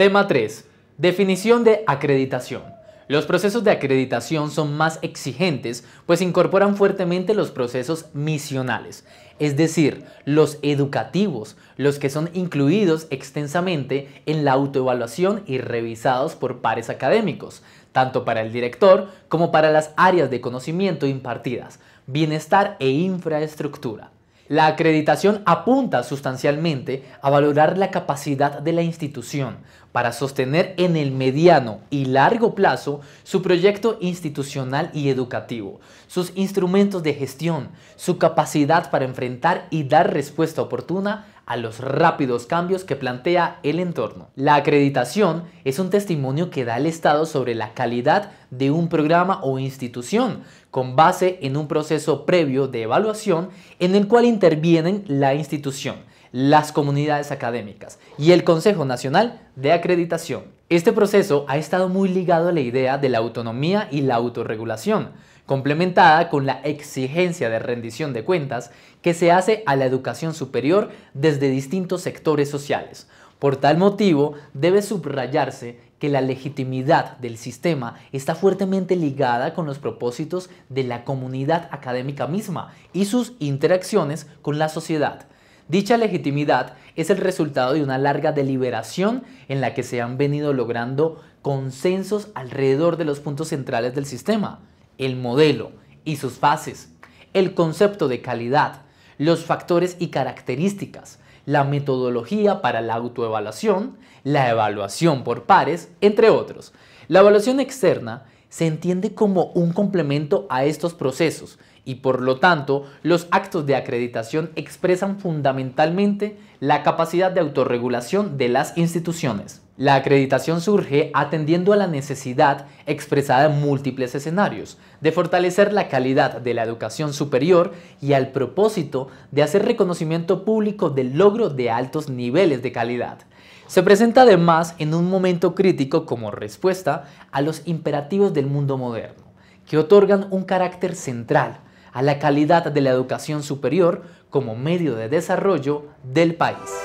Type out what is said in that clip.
Tema 3. Definición de acreditación. Los procesos de acreditación son más exigentes, pues incorporan fuertemente los procesos misionales, es decir, los educativos, los que son incluidos extensamente en la autoevaluación y revisados por pares académicos, tanto para el director como para las áreas de conocimiento impartidas, bienestar e infraestructura. La acreditación apunta sustancialmente a valorar la capacidad de la institución para sostener en el mediano y largo plazo su proyecto institucional y educativo, sus instrumentos de gestión, su capacidad para enfrentar y dar respuesta oportuna a los rápidos cambios que plantea el entorno. La acreditación es un testimonio que da el Estado sobre la calidad de un programa o institución, con base en un proceso previo de evaluación en el cual intervienen la institución, las comunidades académicas y el Consejo Nacional de Acreditación. Este proceso ha estado muy ligado a la idea de la autonomía y la autorregulación, complementada con la exigencia de rendición de cuentas que se hace a la educación superior desde distintos sectores sociales. Por tal motivo, debe subrayarse que la legitimidad del sistema está fuertemente ligada con los propósitos de la comunidad académica misma y sus interacciones con la sociedad. Dicha legitimidad es el resultado de una larga deliberación en la que se han venido logrando consensos alrededor de los puntos centrales del sistema, el modelo y sus fases, el concepto de calidad, los factores y características, la metodología para la autoevaluación, la evaluación por pares, entre otros. La evaluación externa se entiende como un complemento a estos procesos y por lo tanto los actos de acreditación expresan fundamentalmente la capacidad de autorregulación de las instituciones. La acreditación surge atendiendo a la necesidad expresada en múltiples escenarios de fortalecer la calidad de la educación superior y al propósito de hacer reconocimiento público del logro de altos niveles de calidad. Se presenta además en un momento crítico como respuesta a los imperativos del mundo moderno, que otorgan un carácter central a la calidad de la educación superior como medio de desarrollo del país.